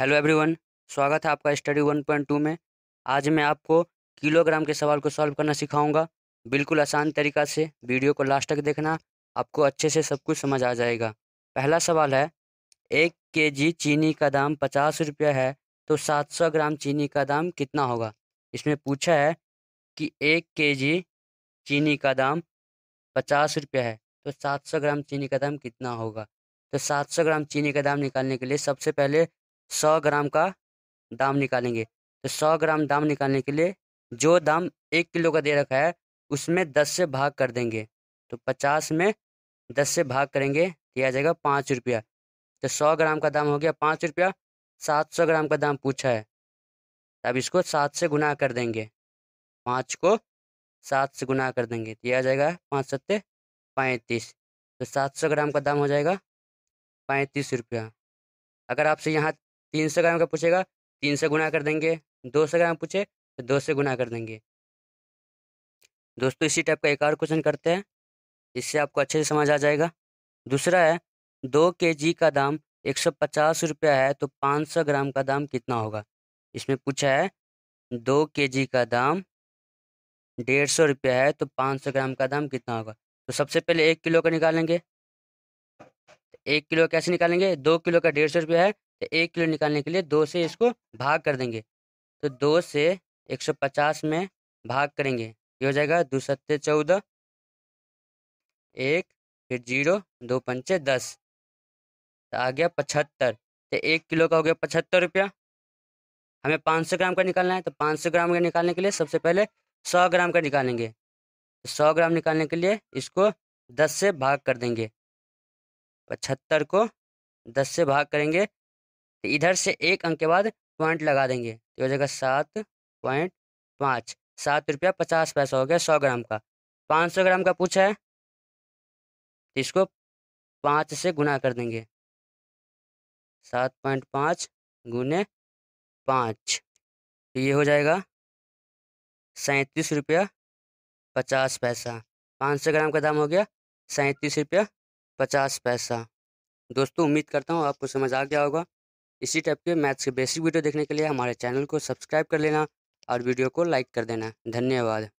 hello everyone स्वागत है आपका स्टडी 1.2 में आज मैं आपको किलोग्राम के सवाल को सॉल्व करना सिखाऊंगा बिल्कुल आसान तरीका से वीडियो को लास्ट तक देखना आपको अच्छे से सब कुछ समझ आ जाएगा पहला सवाल है एक के जी चीनी का दाम पचास रुपया है तो सात सौ ग्राम चीनी का दाम कितना होगा इसमें पूछा है कि एक के जी चीनी का दाम पचास रुपया है तो सात सौ ग्राम चीनी का दाम कितना होगा तो सात सौ ग्राम चीनी का दाम निकालने के लिए सबसे पहले सौ ग्राम का दाम निकालेंगे तो सौ ग्राम दाम निकालने के लिए जो दाम एक किलो का दे रखा है उसमें दस से भाग कर देंगे तो पचास में दस से भाग करेंगे तो आ जाएगा पाँच रुपया तो सौ ग्राम का दाम हो गया पाँच रुपया सात सौ ग्राम का दाम पूछा है अब इसको सात से गुना कर देंगे पाँच को सात से गुना कर देंगे तो यह आ जाएगा पाँच सत्ते पैंतीस तो सात सौ ग्राम का दाम हो जाएगा पैंतीस रुपया अगर आपसे यहाँ तीन सौ ग्राम का पूछेगा तीन सौ गुना कर देंगे दो सौ ग्राम पूछे तो दो से गुना कर देंगे दोस्तों इसी टाइप का एक और क्वेश्चन करते हैं इससे आपको अच्छे से समझ आ जाएगा दूसरा है दो के जी का दाम एक सौ पचास रुपया है तो पाँच सौ ग्राम का दाम कितना होगा इसमें पूछा है दो के जी का दाम डेढ़ सौ रुपया है तो पाँच सौ ग्राम का दाम कितना होगा तो सबसे पहले एक किलो का निकालेंगे एक किलो कैसे निकालेंगे दो किलो का डेढ़ सौ रुपया है तो एक किलो निकालने के लिए दो से इसको भाग कर देंगे तो दो से एक सौ पचास में भाग करेंगे ये हो जाएगा दो सत्ते चौदह एक फिर जीरो दो पंचे दस तो आ गया पचहत्तर तो एक किलो का हो गया पचहत्तर रुपया हमें पाँच सौ ग्राम का निकालना है तो पाँच सौ ग्राम का निकालने के लिए सबसे पहले सौ ग्राम का निकालेंगे तो सौ ग्राम निकालने के लिए इसको दस से भाग कर देंगे पचहत्तर को दस से भाग करेंगे तो इधर से एक अंक के बाद पॉइंट लगा देंगे तो हो जाएगा सात पॉइंट पाँच सात रुपया पचास पैसा हो गया सौ ग्राम का पाँच सौ ग्राम का पूछा है तो इसको पाँच से गुना कर देंगे सात पॉइंट पाँच गुने पाँच तो ये हो जाएगा सैंतीस रुपया पचास पैसा पाँच सौ ग्राम का दाम हो गया सैंतीस रुपया पचास पैसा दोस्तों उम्मीद करता हूँ आपको समझ आ गया होगा इसी टाइप के मैथ्स के बेसिक वीडियो देखने के लिए हमारे चैनल को सब्सक्राइब कर लेना और वीडियो को लाइक कर देना धन्यवाद